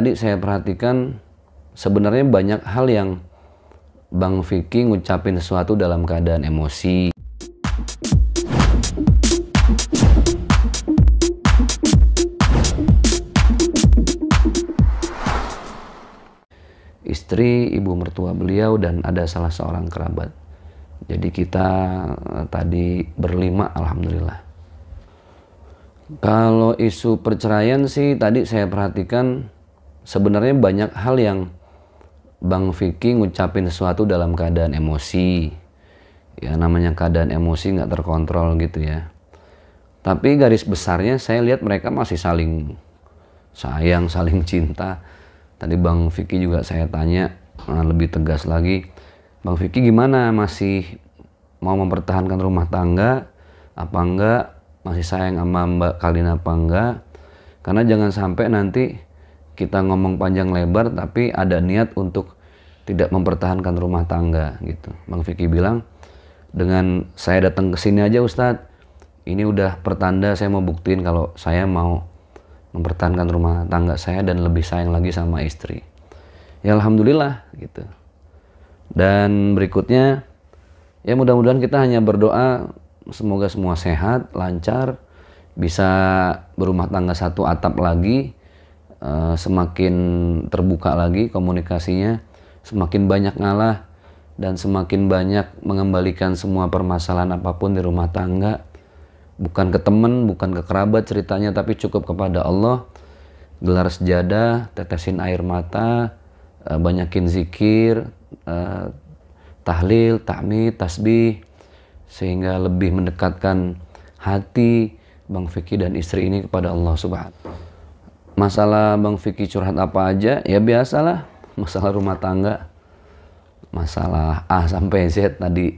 tadi saya perhatikan sebenarnya banyak hal yang Bang Vicky ngucapin sesuatu dalam keadaan emosi. Istri, ibu mertua beliau, dan ada salah seorang kerabat. Jadi kita eh, tadi berlima, alhamdulillah. Kalau isu perceraian sih tadi saya perhatikan sebenarnya banyak hal yang Bang Vicky ngucapin sesuatu dalam keadaan emosi. Ya namanya keadaan emosi nggak terkontrol gitu ya. Tapi garis besarnya saya lihat mereka masih saling sayang, saling cinta. Tadi Bang Vicky juga saya tanya ah, lebih tegas lagi. Bang Vicky gimana masih mau mempertahankan rumah tangga apa enggak? Masih sayang sama Mbak Kalina apa enggak? Karena jangan sampai nanti kita ngomong panjang lebar tapi ada niat untuk tidak mempertahankan rumah tangga gitu. Bang Vicky bilang dengan saya datang ke sini aja Ustadz, ini udah pertanda saya mau buktiin kalau saya mau mempertahankan rumah tangga saya dan lebih sayang lagi sama istri. Ya alhamdulillah gitu. Dan berikutnya ya mudah-mudahan kita hanya berdoa semoga semua sehat, lancar, bisa berumah tangga satu atap lagi Eh, semakin terbuka lagi komunikasinya, semakin banyak ngalah dan semakin banyak mengembalikan semua permasalahan apapun di rumah tangga bukan ke temen, bukan ke kerabat ceritanya tapi cukup kepada Allah gelar sejadah, tetesin air mata, eh, banyakin zikir, uh, tahlil, tahmid, tasbih sehingga lebih mendekatkan hati Bang Vicky dan istri ini kepada Allah Subhanahu Masalah Bang Vicky curhat apa aja? Ya biasalah, masalah rumah tangga, masalah A sampai Z tadi.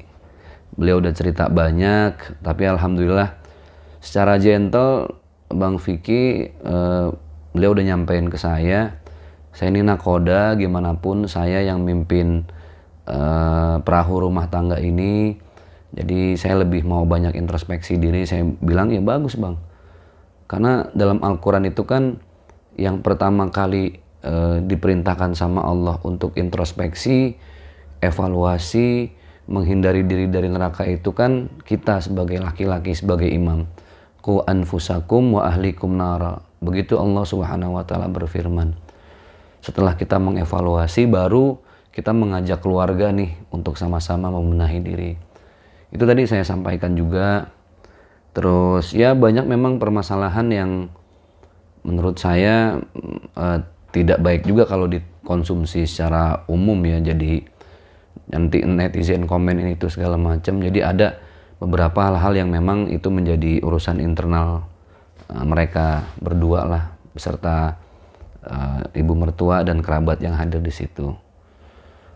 Beliau udah cerita banyak, tapi alhamdulillah secara gentle Bang Vicky eh, beliau udah nyampein ke saya. Saya ini nakoda, gimana pun saya yang mimpin eh, perahu rumah tangga ini. Jadi saya lebih mau banyak introspeksi diri. Saya bilang ya bagus bang, karena dalam Al-Quran itu kan yang pertama kali e, diperintahkan sama Allah untuk introspeksi, evaluasi, menghindari diri dari neraka itu kan kita sebagai laki-laki sebagai imam. Ku anfusakum wa ahlikum nara. Begitu Allah Subhanahu wa taala berfirman. Setelah kita mengevaluasi baru kita mengajak keluarga nih untuk sama-sama membenahi diri. Itu tadi saya sampaikan juga. Terus ya banyak memang permasalahan yang menurut saya uh, tidak baik juga kalau dikonsumsi secara umum ya jadi nanti netizen komen ini itu segala macam jadi ada beberapa hal-hal yang memang itu menjadi urusan internal uh, mereka berdua lah beserta uh, ibu mertua dan kerabat yang hadir di situ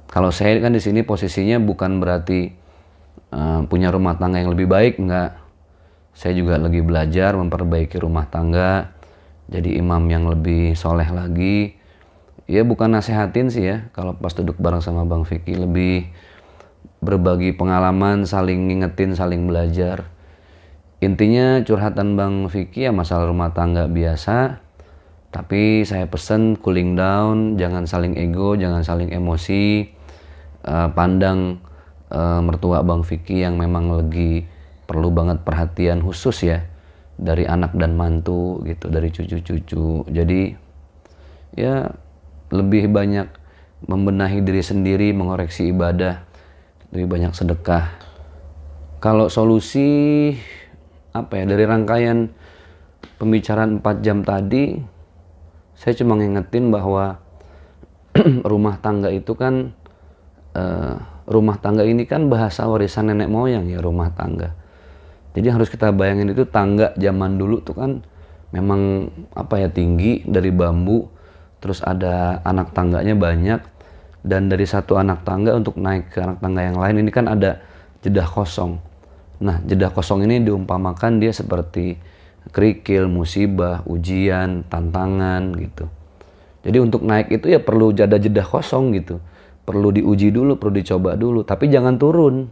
kalau saya kan di sini posisinya bukan berarti uh, punya rumah tangga yang lebih baik enggak saya juga lagi belajar memperbaiki rumah tangga jadi imam yang lebih soleh lagi ya bukan nasehatin sih ya kalau pas duduk bareng sama Bang Vicky lebih berbagi pengalaman saling ngingetin saling belajar intinya curhatan Bang Vicky ya masalah rumah tangga biasa tapi saya pesen cooling down jangan saling ego jangan saling emosi uh, pandang uh, mertua Bang Vicky yang memang lagi perlu banget perhatian khusus ya dari anak dan mantu gitu dari cucu-cucu jadi ya lebih banyak membenahi diri sendiri mengoreksi ibadah lebih banyak sedekah kalau solusi apa ya dari rangkaian pembicaraan 4 jam tadi saya cuma ngingetin bahwa rumah tangga itu kan eh, rumah tangga ini kan bahasa warisan nenek moyang ya rumah tangga jadi harus kita bayangin itu tangga zaman dulu tuh kan memang apa ya tinggi dari bambu, terus ada anak tangganya banyak dan dari satu anak tangga untuk naik ke anak tangga yang lain ini kan ada jeda kosong. Nah, jeda kosong ini diumpamakan dia seperti kerikil, musibah, ujian, tantangan gitu. Jadi untuk naik itu ya perlu jeda-jeda kosong gitu. Perlu diuji dulu, perlu dicoba dulu, tapi jangan turun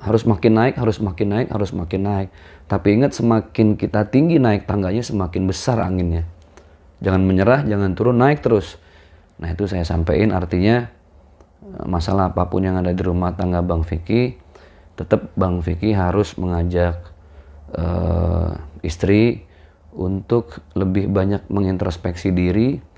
harus makin naik, harus makin naik, harus makin naik. Tapi ingat semakin kita tinggi naik tangganya semakin besar anginnya. Jangan menyerah, jangan turun, naik terus. Nah itu saya sampaikan artinya eh, masalah apapun yang ada di rumah tangga Bang Vicky, tetap Bang Vicky harus mengajak uh, istri untuk lebih banyak mengintrospeksi diri,